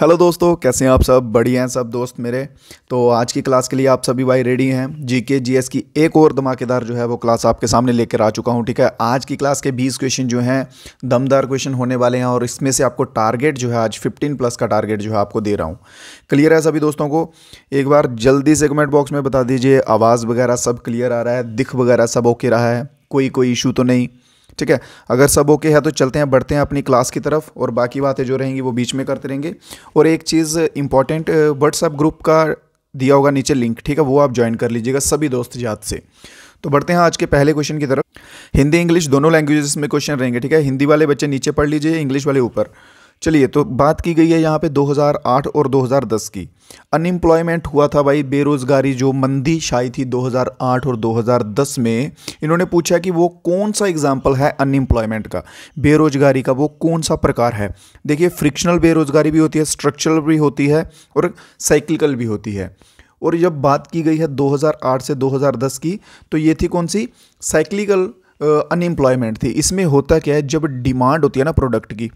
hello दोस्तों कैसे हैं आप सब बढ़िया हैं सब दोस्त मेरे तो आज की क्लास के लिए आप सभी भाई रेडी हैं जीके जीएस की एक और धमाकेदार जो है वो क्लास आपके सामने लेकर आ चुका हूं ठीक है आज की क्लास के 20 क्वेश्चन जो हैं दमदार क्वेश्चन होने वाले हैं और इसमें से आपको टारगेट जो है आज 15 प्लस का टारगेट जो है आपको दे रहा हूँ क्लियर है सभी दोस्तों को एक बार जल्दी से कमेंट बॉक्स में बता दीजिए आवाज़ वगैरह सब क्लियर आ रहा है दिख वगैरह सब ओके रहा है कोई कोई इशू तो नहीं ठीक है अगर सब ओके है तो चलते हैं बढ़ते हैं अपनी क्लास की तरफ और बाकी बातें जो रहेंगी वो बीच में करते रहेंगे और एक चीज़ इंपॉर्टेंट व्हाट्सअप ग्रुप का दिया होगा नीचे लिंक ठीक है वो आप ज्वाइन कर लीजिएगा सभी दोस्त याद से तो बढ़ते हैं आज के पहले क्वेश्चन की तरफ हिंदी इंग्लिश दोनों लैंग्वेजेस में क्वेश्चन रहेंगे ठीक है हिंदी वाले बच्चे नीचे पढ़ लीजिए इंग्लिश वाले ऊपर चलिए तो बात की गई है यहाँ पे 2008 और 2010 की अनएम्प्लॉयमेंट हुआ था भाई बेरोज़गारी जो मंदी छाई थी 2008 और 2010 में इन्होंने पूछा कि वो कौन सा एग्जाम्पल है अनएम्प्लॉयमेंट का बेरोज़गारी का वो कौन सा प्रकार है देखिए फ्रिक्शनल बेरोज़गारी भी होती है स्ट्रक्चरल भी होती है और साइक्लिकल भी होती है और जब बात की गई है 2008 से 2010 की तो ये थी कौन सी साइक्लिकल अनएम्प्लॉयमेंट थी इसमें होता क्या है जब डिमांड होती है ना प्रोडक्ट की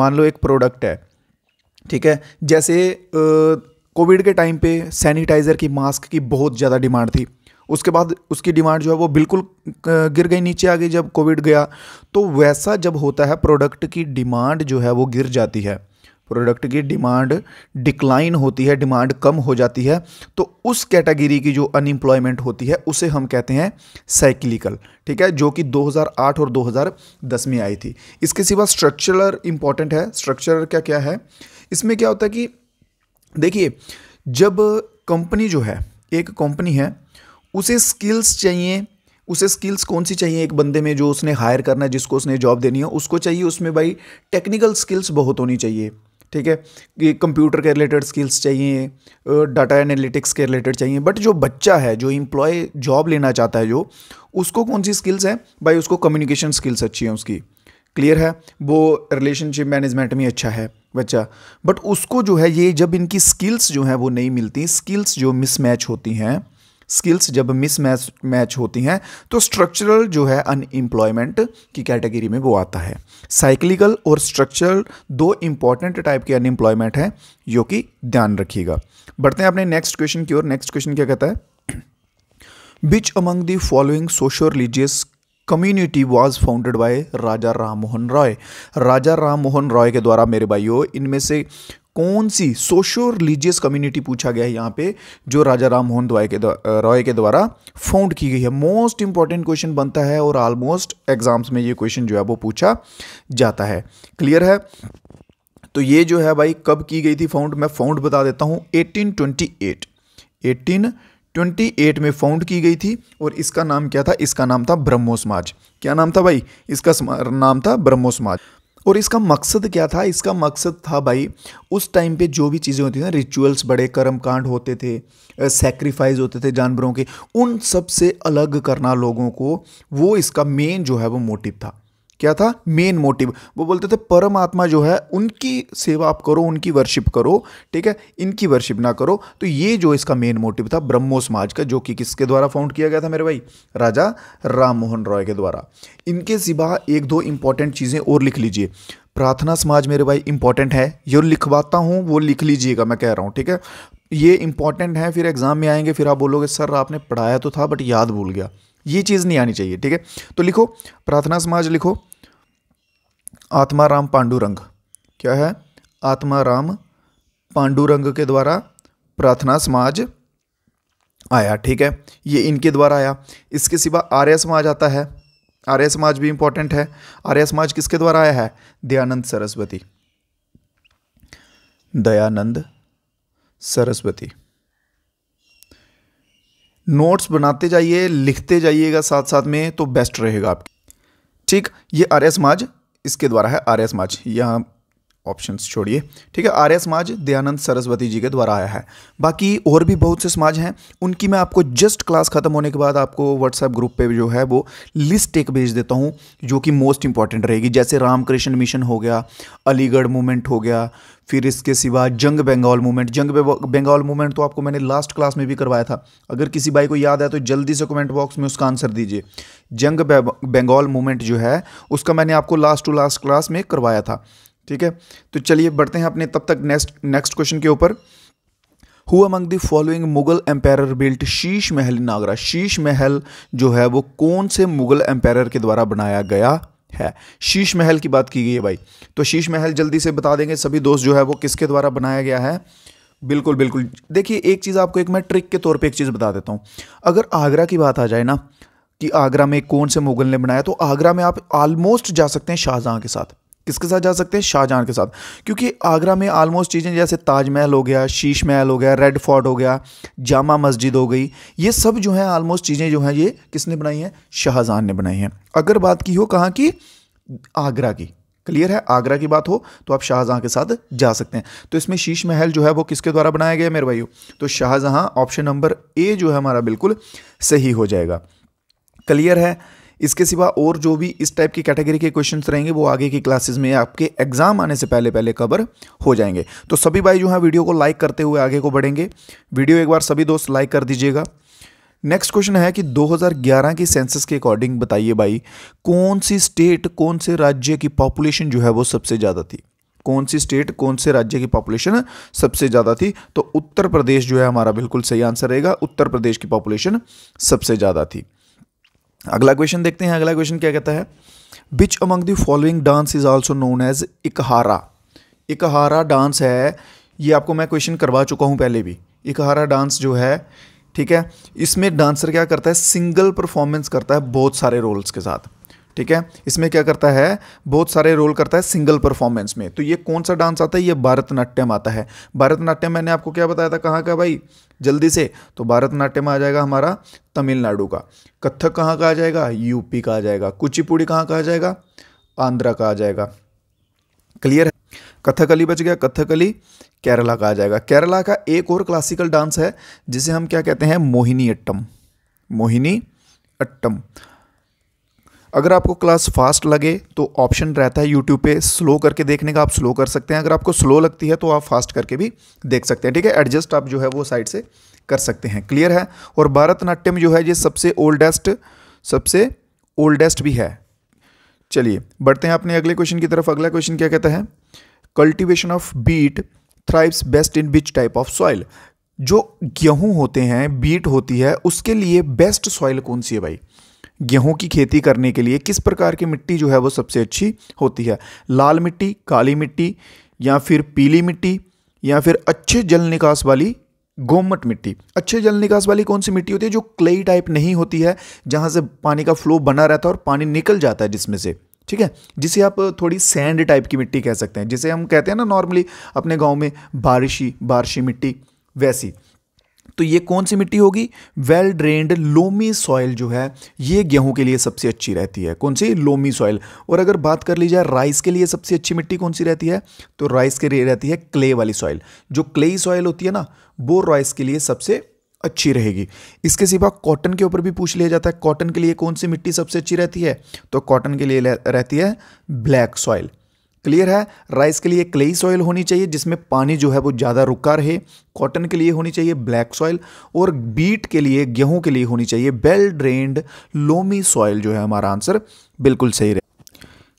मान लो एक प्रोडक्ट है ठीक है जैसे कोविड के टाइम पे सैनिटाइज़र की मास्क की बहुत ज़्यादा डिमांड थी उसके बाद उसकी डिमांड जो है वो बिल्कुल गिर गई नीचे आ गई जब कोविड गया तो वैसा जब होता है प्रोडक्ट की डिमांड जो है वो गिर जाती है प्रोडक्ट की डिमांड डिक्लाइन होती है डिमांड कम हो जाती है तो उस कैटेगरी की जो अनएम्प्लॉयमेंट होती है उसे हम कहते हैं साइक्लिकल ठीक है जो कि 2008 और 2010 में आई थी इसके सिवा स्ट्रक्चरल इंपॉर्टेंट है स्ट्रक्चरल क्या क्या है इसमें क्या होता है कि देखिए जब कंपनी जो है एक कंपनी है उसे स्किल्स चाहिए उसे स्किल्स कौन सी चाहिए एक बंदे में जो उसने हायर करना है जिसको उसने जॉब देनी है उसको चाहिए उसमें भाई टेक्निकल स्किल्स बहुत होनी चाहिए ठीक है ये कंप्यूटर के रिलेटेड स्किल्स चाहिए डाटा एनालिटिक्स के रिलेटेड चाहिए बट जो बच्चा है जो इम्प्लॉय जॉब लेना चाहता है जो उसको कौन सी स्किल्स हैं भाई उसको कम्युनिकेशन स्किल्स अच्छी हैं उसकी क्लियर है वो रिलेशनशिप मैनेजमेंट में अच्छा है बच्चा बट उसको जो है ये जब इनकी स्किल्स जो हैं वो नहीं मिलती स्किल्स जो मिसमैच होती हैं स्किल्स जब मिस मैच होती हैं तो स्ट्रक्चरल जो है अनएम्प्लॉयमेंट की कैटेगरी में वो आता है साइक्लिकल और स्ट्रक्चरल दो इंपॉर्टेंट टाइप के अनएम्प्लॉयमेंट हैं जो कि ध्यान रखिएगा बढ़ते हैं अपने नेक्स्ट क्वेश्चन की ओर नेक्स्ट क्वेश्चन क्या कहता है which among the following socio religious community was founded by Raja Ram Mohan Roy Raja Ram Mohan Roy के द्वारा मेरे भाइयों इनमें से कौन सी सोशो रिलीजियस कम्युनिटी पूछा गया है यहाँ पे जो राजा राम मोहन रॉय के रॉय के द्वारा फाउंड की गई है मोस्ट इंपॉर्टेंट क्वेश्चन बनता है और ऑलमोस्ट एग्जाम्स में ये क्वेश्चन जो है वो पूछा जाता है क्लियर है तो ये जो है भाई कब की गई थी फाउंड मैं फाउंड बता देता हूँ 1828 1828 में फाउंड की गई थी और इसका नाम क्या था इसका नाम था ब्रह्मो समाज क्या नाम था भाई इसका नाम था ब्रह्मो समाज और इसका मकसद क्या था इसका मकसद था भाई उस टाइम पे जो भी चीज़ें होती थी ना रिचुअल्स बड़े कर्म कांड होते थे सेक्रीफाइस होते थे जानवरों के उन सब से अलग करना लोगों को वो इसका मेन जो है वो मोटिव था क्या था मेन मोटिव वो बोलते थे परमात्मा जो है उनकी सेवा आप करो उनकी वर्शिप करो ठीक है इनकी वर्शिप ना करो तो ये जो इसका मेन मोटिव था ब्रह्मो समाज का जो कि किसके द्वारा फाउंड किया गया था मेरे भाई राजा राम मोहन रॉय के द्वारा इनके सिवा एक दो इंपॉर्टेंट चीज़ें और लिख लीजिए प्रार्थना समाज मेरे भाई इंपॉर्टेंट है जो लिखवाता हूँ वो लिख लीजिएगा मैं कह रहा हूँ ठीक है ये इंपॉर्टेंट है फिर एग्ज़ाम में आएंगे फिर आप बोलोगे सर आपने पढ़ाया तो था बट याद भूल गया ये चीज़ नहीं आनी चाहिए ठीक है तो लिखो प्रार्थना समाज लिखो आत्माराम पांडुरंग क्या है आत्माराम पांडुरंग के द्वारा प्रार्थना समाज आया ठीक है ये इनके द्वारा आया इसके सिवा आर्य समाज आता है आर्य समाज भी इंपॉर्टेंट है आर्य समाज किसके द्वारा आया है दयानंद सरस्वती दयानंद सरस्वती नोट्स बनाते जाइए लिखते जाइएगा साथ साथ में तो बेस्ट रहेगा आपके ठीक ये आर्य समाज इसके द्वारा है आर्य समाज यहाँ ऑप्शंस छोड़िए ठीक है आर्य समाज दयानंद सरस्वती जी के द्वारा आया है बाकी और भी बहुत से समाज हैं उनकी मैं आपको जस्ट क्लास खत्म होने के बाद आपको व्हाट्सएप ग्रुप पे जो है वो लिस्ट एक भेज देता हूँ जो कि मोस्ट इंपॉर्टेंट रहेगी जैसे रामकृष्ण मिशन हो गया अलीगढ़ मूवमेंट हो गया फिर इसके सिवा जंग बंगाल मूवमेंट जंग बंगाल मूवमेंट तो आपको मैंने लास्ट क्लास में भी करवाया था अगर किसी भाई को याद है तो जल्दी से कमेंट बॉक्स में उसका आंसर दीजिए जंग बंगाल मूवमेंट जो है उसका मैंने आपको लास्ट टू लास्ट क्लास में करवाया था ठीक है तो चलिए बढ़ते हैं अपने तब तक नेक्स्ट नेक्स्ट क्वेश्चन के ऊपर who among the following Mughal empire built Sheesh Mahal इन आगरा शीश महल जो है वो कौन से मुगल एम्पायर के द्वारा बनाया गया है शीश महल की बात की गई है भाई तो शीश महल जल्दी से बता देंगे सभी दोस्त जो है वो किसके द्वारा बनाया गया है बिल्कुल बिल्कुल देखिए एक चीज़ आपको एक मैं ट्रिक के तौर पे एक चीज़ बता देता हूँ अगर आगरा की बात आ जाए ना कि आगरा में कौन से मुगल ने बनाया तो आगरा में आप ऑलमोस्ट जा सकते हैं शाहजहाँ के साथ किसके साथ जा सकते हैं शाहजहां के साथ क्योंकि आगरा में आलमोस्ट चीज़ें जैसे ताजमहल हो गया शीश महल हो गया रेड फोर्ट हो गया जामा मस्जिद हो गई ये सब जो है आलमोस्ट चीज़ें जो हैं ये किसने बनाई हैं शाहजहां ने बनाई हैं अगर बात की हो कहाँ की आगरा की क्लियर है आगरा की बात हो तो आप शाहजहां के साथ जा सकते हैं तो इसमें शीश महल जो है वो किसके द्वारा बनाया गया मेरे भाइयों तो शाहजहां ऑप्शन नंबर ए जो है हमारा बिल्कुल सही हो जाएगा क्लियर है इसके सिवा और जो भी इस टाइप की कैटेगरी के क्वेश्चंस रहेंगे वो आगे की क्लासेस में आपके एग्जाम आने से पहले पहले कवर हो जाएंगे तो सभी भाई जो है वीडियो को लाइक करते हुए आगे को बढ़ेंगे वीडियो एक बार सभी दोस्त लाइक कर दीजिएगा नेक्स्ट क्वेश्चन है कि 2011 की सेंसस के अकॉर्डिंग बताइए भाई कौन सी स्टेट कौन से राज्य की पॉपुलेशन जो है वो सबसे ज़्यादा थी कौन सी स्टेट कौन से राज्य की पॉपुलेशन सबसे ज़्यादा थी तो उत्तर प्रदेश जो है हमारा बिल्कुल सही आंसर रहेगा उत्तर प्रदेश की पॉपुलेशन सबसे ज़्यादा थी अगला क्वेश्चन देखते हैं अगला क्वेश्चन क्या कहता है which among the following dance is also known as इकहारा इकहारा डांस है ये आपको मैं क्वेश्चन करवा चुका हूँ पहले भी इकहारा डांस जो है ठीक है इसमें डांसर क्या करता है सिंगल परफॉर्मेंस करता है बहुत सारे रोल्स के साथ ठीक है इसमें क्या करता है बहुत सारे रोल करता है सिंगल परफॉर्मेंस में तो ये कौन सा डांस आता है ये भारतनाट्यम आता है भारतनाट्यम मैंने आपको क्या बताया था कहाँ का भाई जल्दी से तो भारतनाट्यम आ जाएगा हमारा तमिलनाडु का कथक कहाँ का आ जाएगा यूपी का आ जाएगा कुचिपुड़ी कहाँ का आ जाएगा आंध्रा का आ जाएगा क्लियर है कथकली बच गया कथकली केरला का आ जाएगा केरला का एक और क्लासिकल डांस है जिसे हम क्या कहते हैं मोहिनी अट्टम मोहिनी अट्टम अगर आपको क्लास फास्ट लगे तो ऑप्शन रहता है यूट्यूब पे स्लो करके देखने का आप स्लो कर सकते हैं अगर आपको स्लो लगती है तो आप फास्ट करके भी देख सकते हैं ठीक है एडजस्ट आप जो है वो साइड से कर सकते हैं क्लियर है और भारतनाट्यम जो है ये सबसे ओल्डेस्ट सबसे ओल्डेस्ट भी है चलिए बढ़ते हैं अपने अगले क्वेश्चन की तरफ अगला क्वेश्चन क्या कहता है cultivation of wheat thrives best in which type of soil जो गेहूँ होते हैं बीट होती है उसके लिए बेस्ट सॉइल कौन सी है भाई गेहूं की खेती करने के लिए किस प्रकार की मिट्टी जो है वो सबसे अच्छी होती है लाल मिट्टी काली मिट्टी या फिर पीली मिट्टी या फिर अच्छे जल निकास वाली गोमट मिट्टी अच्छे जल निकास वाली कौन सी मिट्टी होती है जो क्ले टाइप नहीं होती है जहाँ से पानी का फ्लो बना रहता है और पानी निकल जाता है जिसमें से ठीक है जिसे आप थोड़ी सैंड टाइप की मिट्टी कह सकते हैं जिसे हम कहते हैं ना नॉर्मली अपने गांव में बारिशी बारिशी मिट्टी वैसी तो ये कौन सी मिट्टी होगी वेल ड्रेन्ड लोमी सॉइल जो है ये गेहूं के लिए सबसे अच्छी रहती है कौन सी लोमी सॉइल और अगर बात कर ली जाए राइस के लिए सबसे अच्छी मिट्टी कौन सी रहती है तो राइस के लिए रहती है क्ले वाली सॉइल जो क्ले सॉइल होती है ना वो राइस के लिए सबसे अच्छी रहेगी इसके सिवा कॉटन के ऊपर भी पूछ लिया जाता है कॉटन के लिए कौन सी मिट्टी सबसे अच्छी रहती है तो कॉटन के लिए रहती है ब्लैक सॉइल क्लियर है राइस के लिए क्लेई सॉइल होनी चाहिए जिसमें पानी जो है वो ज़्यादा रुका रहे कॉटन के लिए होनी चाहिए ब्लैक सॉइल और बीट के लिए गेहूं के लिए होनी चाहिए वेल ड्रेन्ड लोमी सॉइल जो है हमारा आंसर बिल्कुल सही रहे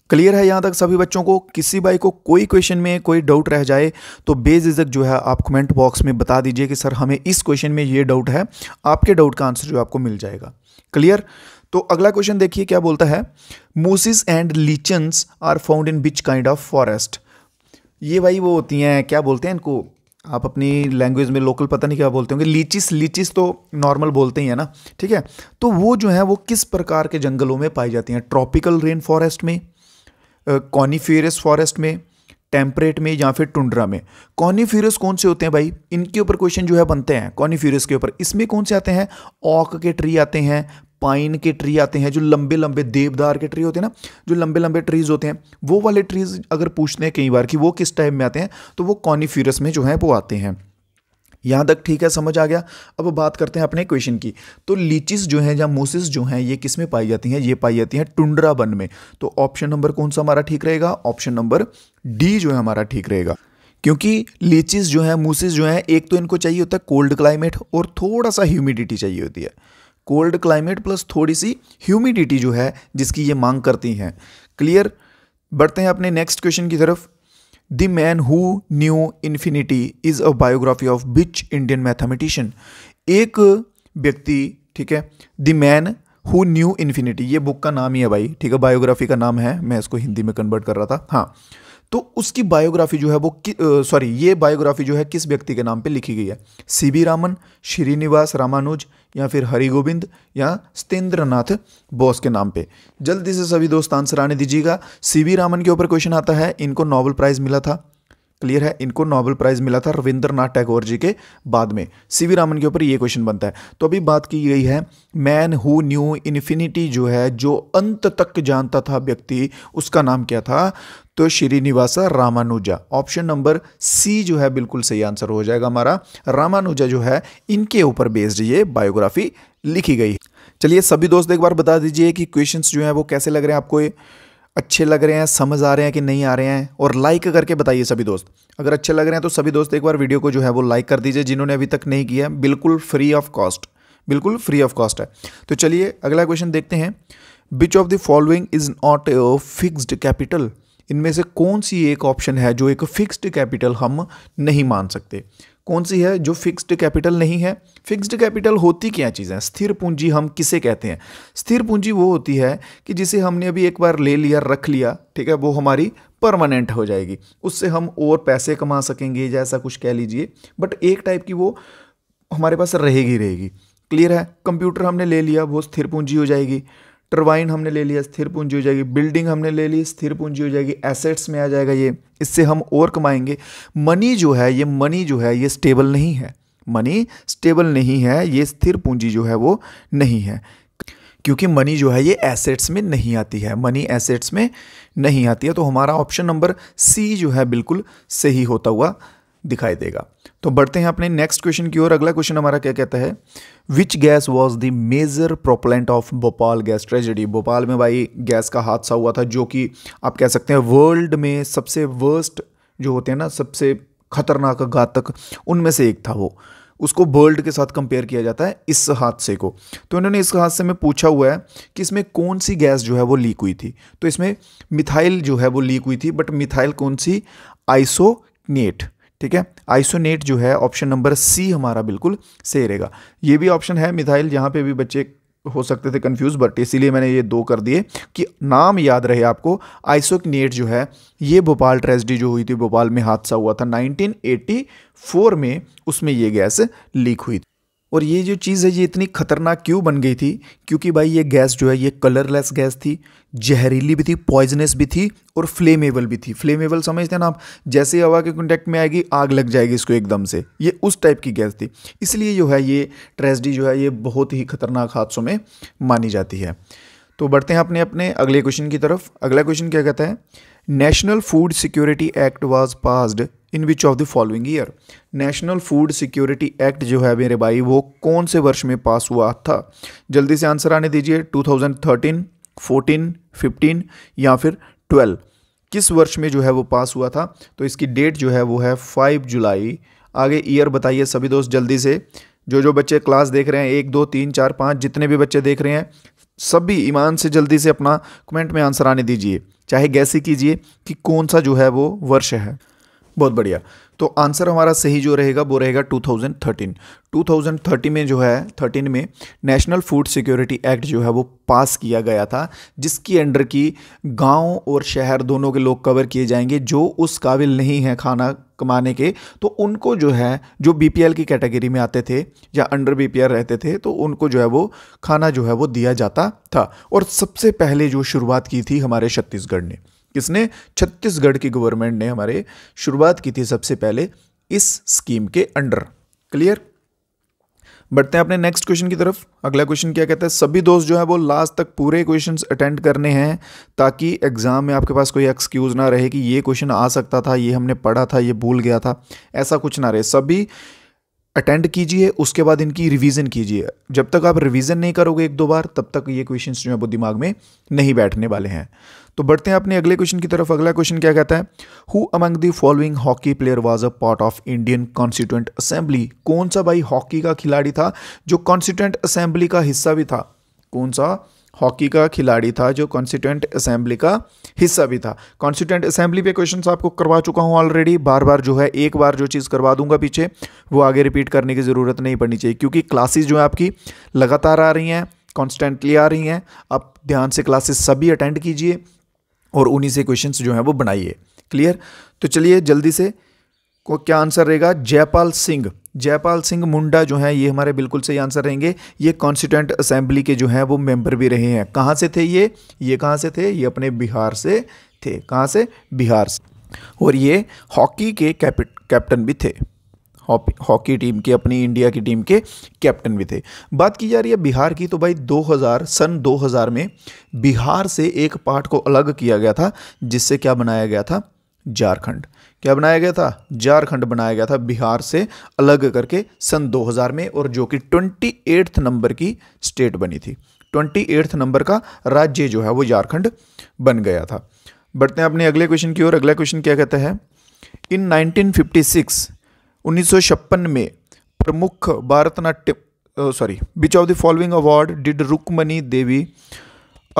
क्लियर है यहाँ तक सभी बच्चों को किसी भाई को कोई क्वेश्चन में कोई डाउट रह जाए तो बेझिझक जो है आप कमेंट बॉक्स में बता दीजिए कि सर हमें इस क्वेश्चन में ये डाउट है आपके डाउट का आंसर जो आपको मिल जाएगा क्लियर तो अगला क्वेश्चन देखिए क्या बोलता है mosses and lichens are found in which kind of forest ये भाई वो होती हैं क्या बोलते हैं इनको आप अपनी लैंग्वेज में लोकल पता नहीं क्या बोलते होंगे लीचिस लीचिस तो नॉर्मल बोलते ही है ना ठीक है तो वो जो है वो किस प्रकार के जंगलों में पाई जाती हैं ट्रॉपिकल रेन फॉरेस्ट में कॉनीफेरस फॉरेस्ट में टेम्परेट में या फिर टुंड्रा में कॉनीफ्यूरस कौन से होते हैं भाई इनके ऊपर क्वेश्चन जो है बनते हैं कॉनीफ्यूरस के ऊपर इसमें कौन से आते हैं ऑक के ट्री आते हैं पाइन के ट्री आते हैं जो लंबे लंबे देवदार के ट्री होते हैं ना जो लंबे लंबे ट्रीज होते हैं वो वाले ट्रीज अगर पूछते हैं कई बार कि वो किस टाइप में आते हैं तो वो कॉनीफ्यूरस में जो है वो आते हैं यहाँ तक ठीक है समझ आ गया अब बात करते हैं अपने क्वेश्चन की तो लीचिस जो हैं या मोसिस जो हैं ये किस में पाई जाती हैं ये पाई जाती हैं टुंड्रा वन में तो ऑप्शन नंबर कौन सा हमारा ठीक रहेगा ऑप्शन नंबर डी जो है हमारा ठीक रहेगा क्योंकि लीचिस जो है मोसिस जो है एक तो इनको चाहिए होता है कोल्ड क्लाइमेट और थोड़ा सा ह्यूमिडिटी चाहिए होती है कोल्ड क्लाइमेट प्लस थोड़ी सी ह्यूमिडिटी जो है जिसकी ये मांग करती हैं क्लियर बढ़ते हैं अपने नेक्स्ट क्वेश्चन की तरफ the man who knew infinity is a biography of which Indian mathematician एक व्यक्ति ठीक है the man who knew infinity ये बुक का नाम ही है भाई ठीक है बायोग्राफी का नाम है मैं इसको हिंदी में कन्वर्ट कर रहा था हाँ तो उसकी बायोग्राफी जो है वो सॉरी ये बायोग्राफी जो है किस व्यक्ति के नाम पे लिखी गई है सी बी रामन श्रीनिवास रामानुज या फिर हरिगोविंद या नाथ बोस के नाम पे जल्दी से सभी दोस्त आंसर आने दीजिएगा सी बी रामन के ऊपर क्वेश्चन आता है इनको नोबल प्राइज़ मिला था क्लियर है इनको नोबेल प्राइज़ मिला था रविंद्रनाथ टैगोर जी के बाद में सीवी रामन के ऊपर ये क्वेश्चन बनता है तो अभी बात की गई है मैन हु न्यू इन्फिनिटी जो है जो अंत तक जानता था व्यक्ति उसका नाम क्या था तो Srinivasa Ramanuja option number C जो है बिल्कुल सही आंसर हो जाएगा हमारा रामानुजा जो है इनके ऊपर बेस्ड ये बायोग्राफी लिखी गई चलिए सभी दोस्त एक बार बता दीजिए कि क्वेश्चंस जो हैं वो कैसे लग रहे हैं आपको ये अच्छे लग रहे हैं समझ आ रहे हैं कि नहीं आ रहे हैं और लाइक करके बताइए सभी दोस्त अगर अच्छे लग रहे हैं तो सभी दोस्त एक बार वीडियो को जो है वो लाइक कर दीजिए जिन्होंने अभी तक नहीं किया बिल्कुल फ्री ऑफ कॉस्ट बिल्कुल फ्री ऑफ कॉस्ट है तो चलिए अगला क्वेश्चन देखते हैं which of the following is not a fixed capital इनमें से कौन सी एक ऑप्शन है जो एक फिक्स्ड कैपिटल हम नहीं मान सकते कौन सी है जो फिक्स्ड कैपिटल नहीं है फिक्स्ड कैपिटल होती क्या चीज़ें स्थिर पूंजी हम किसे कहते हैं स्थिर पूंजी वो होती है कि जिसे हमने अभी एक बार ले लिया रख लिया ठीक है वो हमारी परमानेंट हो जाएगी उससे हम और पैसे कमा सकेंगे जैसा कुछ कह लीजिए बट एक टाइप की वो हमारे पास रहेगी रहेगी क्लियर है कंप्यूटर हमने ले लिया वो स्थिर पूंजी हो जाएगी टर्बाइन हमने ले लिया स्थिर पूंजी हो जाएगी बिल्डिंग हमने ले ली स्थिर पूंजी हो जाएगी एसेट्स में आ जाएगा ये इससे हम और कमाएंगे मनी जो है ये मनी जो है ये स्टेबल नहीं है मनी स्टेबल नहीं है ये स्थिर पूंजी जो है वो नहीं है क्योंकि मनी जो है ये एसेट्स में नहीं आती है मनी एसेट्स में नहीं आती है तो हमारा ऑप्शन नंबर सी जो है बिल्कुल सही होता हुआ दिखाई देगा तो बढ़ते हैं अपने नेक्स्ट क्वेश्चन की ओर अगला क्वेश्चन हमारा क्या कहता है which gas was the major propellant of Bhopal gas tragedy Bhopal में भाई गैस का हादसा हुआ था जो कि आप कह सकते हैं वर्ल्ड में सबसे वर्स्ट जो होते हैं ना सबसे खतरनाक घातक उनमें से एक था वो उसको वर्ल्ड के साथ कंपेयर किया जाता है इस हादसे को तो इन्होंने इस हादसे में पूछा हुआ है कि इसमें कौन सी गैस जो है वो लीक हुई थी तो इसमें मिथाइल जो है वो लीक हुई थी बट मिथाइल कौन सी आइसोनेट ठीक है आइसोनेट जो है ऑप्शन नंबर सी हमारा बिल्कुल सही रहेगा ये भी ऑप्शन है मिथाइल यहाँ पे भी बच्चे हो सकते थे कंफ्यूज बट इसीलिए मैंने ये दो कर दिए कि नाम याद रहे आपको आइसोकनेट जो है ये भोपाल ट्रेजडी जो हुई थी भोपाल में हादसा हुआ था 1984 में उसमें ये गैस लीक हुई थी और ये जो चीज़ है ये इतनी खतरनाक क्यों बन गई थी क्योंकि भाई ये गैस जो है ये कलरलेस गैस थी जहरीली भी थी पॉइजनस भी थी और फ्लेमेबल भी थी फ्लेमेबल समझते हैं ना आप जैसे ही हवा के कॉन्टैक्ट में आएगी आग लग जाएगी इसको एकदम से ये उस टाइप की गैस थी इसलिए जो है ये ट्रेजडी जो है ये बहुत ही खतरनाक हादसों में मानी जाती है तो बढ़ते हैं अपने अपने अगले क्वेश्चन की तरफ अगला क्वेश्चन क्या कहता है National Food Security Act was passed in which of the following year national food security act जो है मेरे भाई वो कौन से वर्ष में पास हुआ था जल्दी से आंसर आने दीजिए 2013, 14, 15 या फिर 12 किस वर्ष में जो है वो पास हुआ था तो इसकी डेट जो है वो है 5 जुलाई आगे ईयर बताइए सभी दोस्त जल्दी से जो जो बच्चे क्लास देख रहे हैं एक दो तीन चार पाँच जितने भी बच्चे देख रहे हैं सभी ईमान से जल्दी से अपना कमेंट में आंसर आने दीजिए चाहे गैसे कीजिए कि कौन सा जो है वो वर्ष है बहुत बढ़िया तो आंसर हमारा सही जो रहेगा वो रहेगा 2013 2013 में जो है 13 में नेशनल फूड सिक्योरिटी एक्ट जो है वो पास किया गया था जिसकी अंडर की गांव और शहर दोनों के लोग कवर किए जाएंगे जो उस काबिल नहीं है खाना कमाने के तो उनको जो है जो बी की कैटेगरी में आते थे या अंडर बी रहते थे तो उनको जो है वो खाना जो है वो दिया जाता था और सबसे पहले जो शुरुआत की थी हमारे छत्तीसगढ़ ने किसने छत्तीसगढ़ की गवर्नमेंट ने हमारे शुरुआत की थी सबसे पहले इस स्कीम के अंडर क्लियर बढ़ते हैं अपने नेक्स्ट क्वेश्चन की तरफ अगला क्वेश्चन क्या कहता है सभी दोस्त जो है वो लास्ट तक पूरे क्वेश्चन अटेंड करने हैं ताकि एग्ज़ाम में आपके पास कोई एक्सक्यूज़ ना रहे कि ये क्वेश्चन आ सकता था ये हमने पढ़ा था ये भूल गया था ऐसा कुछ ना रहे सभी अटेंड कीजिए उसके बाद इनकी रिवीजन कीजिए जब तक आप रिवीजन नहीं करोगे एक दो बार तब तक ये क्वेश्चन जो है दिमाग में नहीं बैठने वाले हैं तो बढ़ते हैं अपने अगले क्वेश्चन की तरफ अगला क्वेश्चन क्या कहता है who among the following hockey player was a part of Indian constituent assembly कौन सा भाई हॉकी का खिलाड़ी था जो कॉन्स्टिट्यूंट असेंबली का हिस्सा भी था कौन सा हॉकी का खिलाड़ी था जो कॉन्स्टिट्यूंट असेंबली का हिस्सा भी था कॉन्स्टिट्यूंट असेंबली पे क्वेश्चंस आपको करवा चुका हूँ ऑलरेडी बार बार जो है एक बार जो चीज़ करवा दूंगा पीछे वो आगे रिपीट करने की ज़रूरत नहीं पड़नी चाहिए क्योंकि क्लासेस जो है आपकी लगातार आ रही हैं कॉन्स्टेंटली आ रही हैं आप ध्यान से क्लासेस सभी अटेंड कीजिए और उन्हीं से क्वेश्चन जो हैं वो बनाइए क्लियर तो चलिए जल्दी से को क्या आंसर रहेगा जयपाल सिंह जयपाल सिंह मुंडा जो है ये हमारे बिल्कुल सही आंसर रहेंगे ये कॉन्स्टिट्यूंट असेंबली के जो हैं वो मेंबर भी रहे हैं कहाँ से थे ये ये कहाँ से थे ये अपने बिहार से थे कहाँ से बिहार से और ये हॉकी के कैप्टन भी थे हॉकी टीम के अपनी इंडिया की टीम के कैप्टन भी थे बात की जा रही है बिहार की तो भाई 2000 सन 2000 में बिहार से एक पार्ट को अलग किया गया था जिससे क्या बनाया गया था झारखंड क्या बनाया गया था झारखंड बनाया गया था बिहार से अलग करके सन 2000 में और जो कि ट्वेंटी एट्थ नंबर की स्टेट बनी थी ट्वेंटी एट्थ नंबर का राज्य जो है वो झारखंड बन गया था बढ़ते हैं अपने अगले क्वेश्चन की ओर अगला क्वेश्चन क्या कहता है इन 1956 1956 में प्रमुख Bharatanatyam sorry which of the following award did Rukmini Devi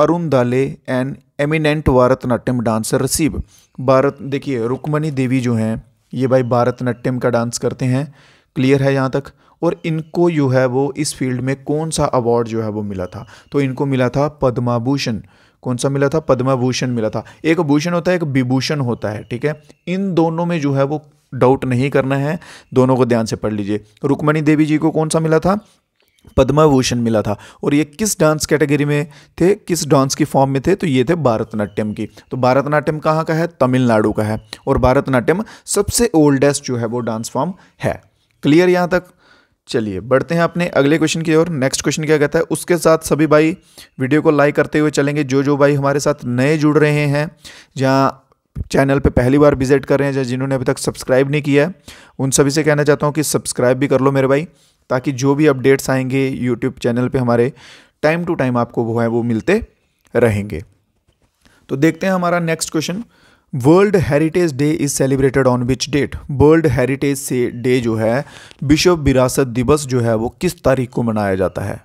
Arundale an eminent Bharatanatyam dancer receive Bharat देखिए रुकमणी देवी जो हैं ये भाई भारतनाट्यम का डांस करते हैं क्लियर है यहाँ तक और इनको जो है वो इस फील्ड में कौन सा अवार्ड जो है वो मिला था तो इनको मिला था पद्माभूषण कौन सा मिला था पद्माभूषण मिला था एक भूषण होता है एक विभूषण होता है ठीक है इन दोनों में जो है वो डाउट नहीं करना है दोनों को ध्यान से पढ़ लीजिए रुक्मणी देवी जी को कौन सा मिला था पद्म भूषण मिला था और ये किस डांस कैटेगरी में थे किस डांस की फॉर्म में थे तो ये थे भारतनाट्यम की तो भारतनाट्यम कहाँ का है तमिलनाडु का है और भारतनाट्यम सबसे ओल्डेस्ट जो है वो डांस फॉर्म है क्लियर यहाँ तक चलिए बढ़ते हैं अपने अगले क्वेश्चन की ओर नेक्स्ट क्वेश्चन क्या कहता है उसके साथ सभी भाई वीडियो को लाइक करते हुए चलेंगे जो जो भाई हमारे साथ नए जुड़ रहे हैं जहाँ चैनल पे पहली बार विजिट कर रहे हैं जहाँ जिन्होंने अभी तक सब्सक्राइब नहीं किया है उन सभी से कहना चाहता हूँ कि सब्सक्राइब भी कर लो मेरे भाई ताकि जो भी अपडेट्स आएंगे यूट्यूब चैनल पे हमारे टाइम टू टाइम आपको वो है वो मिलते रहेंगे तो देखते हैं हमारा next question world heritage day is celebrated on which date world heritage से डे जो है विश्व विरासत दिवस जो है वो किस तारीख को मनाया जाता है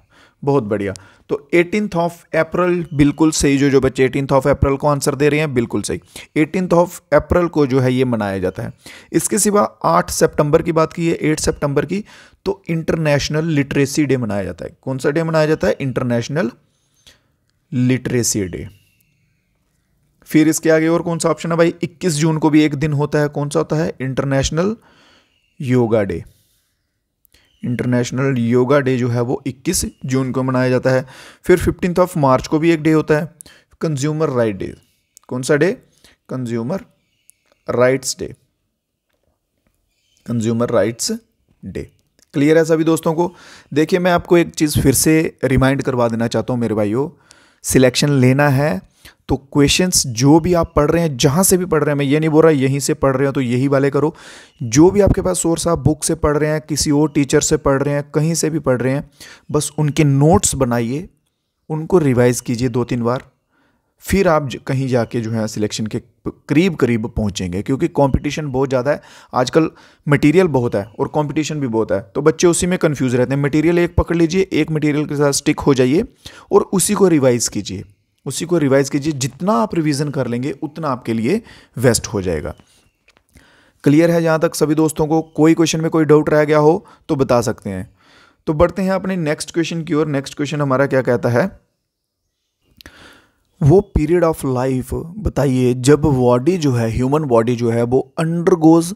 बहुत बढ़िया तो एटीनथ ऑफ अप्रैल बिल्कुल सही जो जो बच्चे एटीनथ ऑफ अप्रैल को आंसर दे रहे हैं बिल्कुल सही एटीनथ ऑफ अप्रैल को जो है ये मनाया जाता है इसके सिवा आठ सितंबर की बात की है एट सितंबर की तो इंटरनेशनल लिटरेसी डे मनाया जाता है कौन सा डे मनाया जाता है इंटरनेशनल लिटरेसी डे फिर इसके आगे और कौन सा ऑप्शन है भाई 21 जून को भी एक दिन होता है कौन सा होता है international yoga day international yoga day जो है वो 21 जून को मनाया जाता है फिर फिफ्टीन ऑफ मार्च को भी एक डे होता है कंज्यूमर राइट डे कौन सा day consumer rights day consumer rights day clear है सभी दोस्तों को देखिए मैं आपको एक चीज़ फिर से रिमाइंड करवा देना चाहता हूँ मेरे भाइयों सिलेक्शन लेना है तो क्वेश्चंस जो भी आप पढ़ रहे हैं जहाँ से भी पढ़ रहे हैं मैं ये नहीं बोल रहा यहीं से पढ़ रहे हो तो यही वाले करो जो भी आपके पास सोर्स आप बुक से पढ़ रहे हैं किसी और टीचर से पढ़ रहे हैं कहीं से भी पढ़ रहे हैं बस उनके नोट्स बनाइए उनको रिवाइज़ कीजिए दो तीन बार फिर आप कहीं जाके जो है सिलेक्शन के करीब करीब पहुंचेंगे क्योंकि कंपटीशन बहुत ज़्यादा है आजकल मटेरियल बहुत है और कंपटीशन भी बहुत है तो बच्चे उसी में कंफ्यूज रहते हैं मटेरियल एक पकड़ लीजिए एक मटेरियल के साथ स्टिक हो जाइए और उसी को रिवाइज़ कीजिए उसी को रिवाइज़ कीजिए जितना आप रिविज़न कर लेंगे उतना आपके लिए वेस्ट हो जाएगा क्लियर है जहाँ तक सभी दोस्तों को कोई क्वेश्चन में कोई डाउट रह गया हो तो बता सकते हैं तो बढ़ते हैं अपने नेक्स्ट क्वेश्चन की ओर नेक्स्ट क्वेश्चन हमारा क्या कहता है वो पीरियड ऑफ लाइफ बताइए जब बॉडी जो है ह्यूमन बॉडी जो है वो अंडरगोज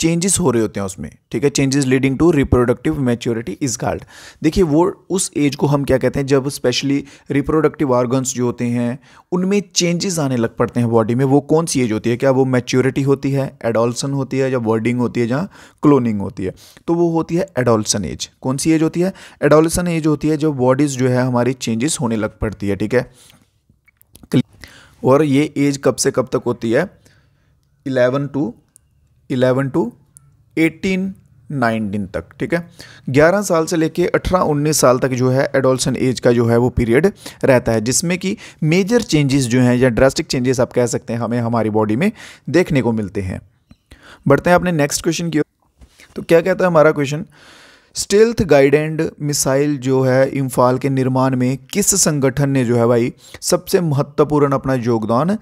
चेंजेस हो रहे होते हैं उसमें ठीक है changes leading to reproductive maturity is called देखिए वो उस एज को हम क्या कहते हैं जब स्पेशली रिप्रोडक्टिव ऑर्गन्स जो होते हैं उनमें चेंजेस आने लग पड़ते हैं बॉडी में वो कौन सी एज होती है क्या वो मैच्योरिटी होती है एडोल्सन होती है या बर्डिंग होती है या क्लोनिंग होती है तो वो होती है एडोल्सन एज कौन सी एज होती है एडोल्सन एज होती है जब बॉडीज़ जो है हमारी चेंजेस होने लग पड़ती है ठीक है और ये एज कब से कब तक होती है eleven to eleven to eighteen nineteen तक ठीक है ग्यारह साल से लेके अठारह उन्नीस साल तक जो है एडोल्सन एज का जो है वो पीरियड रहता है जिसमें कि मेजर चेंजेस जो हैं या ड्रास्टिक चेंजेस आप कह सकते हैं हमें हमारी बॉडी में देखने को मिलते हैं बढ़ते हैं अपने नेक्स्ट क्वेश्चन की तो क्या कहता है हमारा क्वेश्चन स्टेल्थ गाइडेंड मिसाइल जो है इम्फाल के निर्माण में किस संगठन ने जो है भाई सबसे महत्वपूर्ण अपना योगदान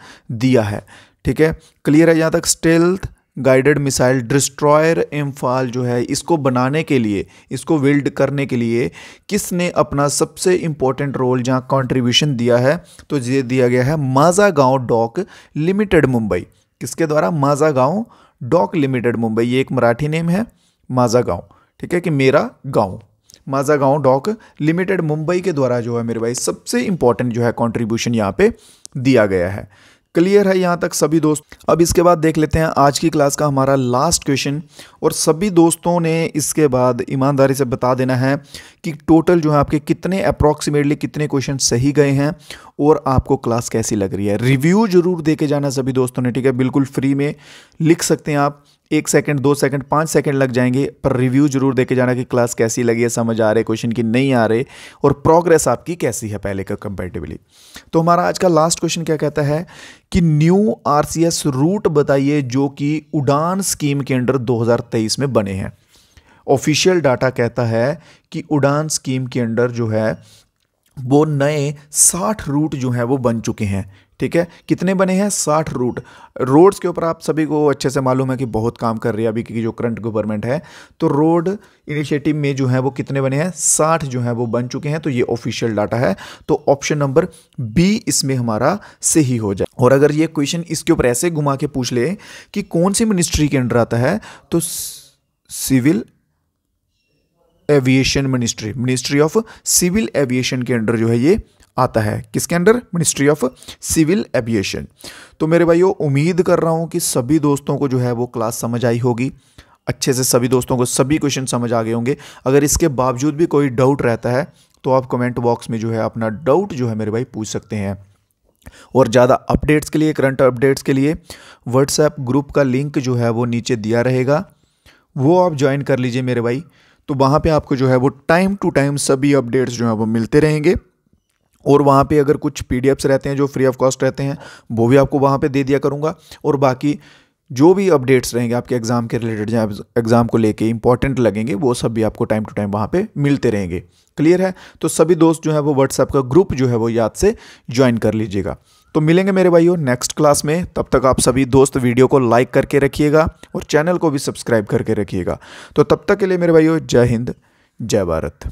दिया है ठीक है क्लियर है यहाँ तक stealth guided missile destroyer Imphal जो है इसको बनाने के लिए इसको बिल्ड करने के लिए किसने अपना सबसे इम्पोर्टेंट रोल जहाँ कंट्रीब्यूशन दिया है तो ये दिया गया है माजा गांव डॉक लिमिटेड मुंबई किसके द्वारा माजा गांव डॉक लिमिटेड मुंबई ये एक मराठी नेम है माजा गांव ठीक है कि मेरा गाँव माजा गाँव डॉक लिमिटेड मुंबई के द्वारा जो है मेरे भाई सबसे इंपॉर्टेंट जो है कॉन्ट्रीब्यूशन यहाँ पे दिया गया है क्लियर है यहाँ तक सभी दोस्त अब इसके बाद देख लेते हैं आज की क्लास का हमारा लास्ट क्वेश्चन और सभी दोस्तों ने इसके बाद ईमानदारी से बता देना है कि टोटल जो है आपके कितने अप्रॉक्सीमेटली कितने क्वेश्चन सही गए हैं और आपको क्लास कैसी लग रही है रिव्यू जरूर दे के जाना सभी दोस्तों ने ठीक है बिल्कुल फ्री में लिख सकते हैं आप एक सेकंड दो सेकंड पाँच सेकंड लग जाएंगे पर रिव्यू जरूर देके जाना कि क्लास कैसी लगी है समझ आ रहे क्वेश्चन की नहीं आ रहे और प्रोग्रेस आपकी कैसी है पहले का कंपेरेटिवली तो हमारा आज का लास्ट क्वेश्चन क्या कहता है कि न्यू आरसीएस रूट बताइए जो कि उड़ान स्कीम के अंडर 2023 में बने हैं ऑफिशियल डाटा कहता है कि उड़ान स्कीम के अंडर जो है वो नए 60 रूट जो हैं वो बन चुके हैं ठीक है कितने बने हैं साठ रूट रोड्स के ऊपर आप सभी को अच्छे से मालूम है कि बहुत काम कर रही है अभी की जो करंट गवर्नमेंट है तो रोड इनिशिएटिव में जो है वो कितने बने हैं साठ जो है वो बन चुके हैं तो ये ऑफिशियल डाटा है तो ऑप्शन नंबर बी इसमें हमारा सही हो जाए और अगर ये क्वेश्चन इसके ऊपर ऐसे घुमा के पूछ ले कि कौन सी मिनिस्ट्री के अंडर आता है तो civil aviation ministry ministry of civil aviation के अंडर जो है ये आता है किसके under ministry of civil aviation तो मेरे भाइयों उम्मीद कर रहा हूँ कि सभी दोस्तों को जो है वो क्लास समझ आई होगी अच्छे से सभी दोस्तों को सभी क्वेश्चन समझ आ गए होंगे अगर इसके बावजूद भी कोई डाउट रहता है तो आप कमेंट बॉक्स में जो है अपना डाउट जो है मेरे भाई पूछ सकते हैं और ज़्यादा अपडेट्स के लिए करंट अपडेट्स के लिए व्हाट्सएप ग्रुप का लिंक जो है वो नीचे दिया रहेगा वो आप ज्वाइन कर लीजिए मेरे भाई तो वहाँ पे आपको जो है वो टाइम टू टाइम सभी अपडेट्स जो है वो मिलते रहेंगे और वहाँ पे अगर कुछ पी रहते हैं जो फ्री ऑफ कॉस्ट रहते हैं वो भी आपको वहाँ पे दे दिया करूँगा और बाकी जो भी अपडेट्स रहेंगे आपके एग्ज़ाम के रिलेटेड जहाँ एग्ज़ाम को लेके इंपॉर्टेंट लगेंगे वो सब भी आपको टाइम टू टाइम वहाँ पे मिलते रहेंगे क्लियर है तो सभी दोस्त जो है वो व्हाट्सएप का ग्रुप जो है वो याद से ज्वाइन कर लीजिएगा तो मिलेंगे मेरे भाइयों नेक्स्ट क्लास में तब तक आप सभी दोस्त वीडियो को लाइक करके रखिएगा और चैनल को भी सब्सक्राइब करके रखिएगा तो तब तक के लिए मेरे भाइयों जय हिंद जय भारत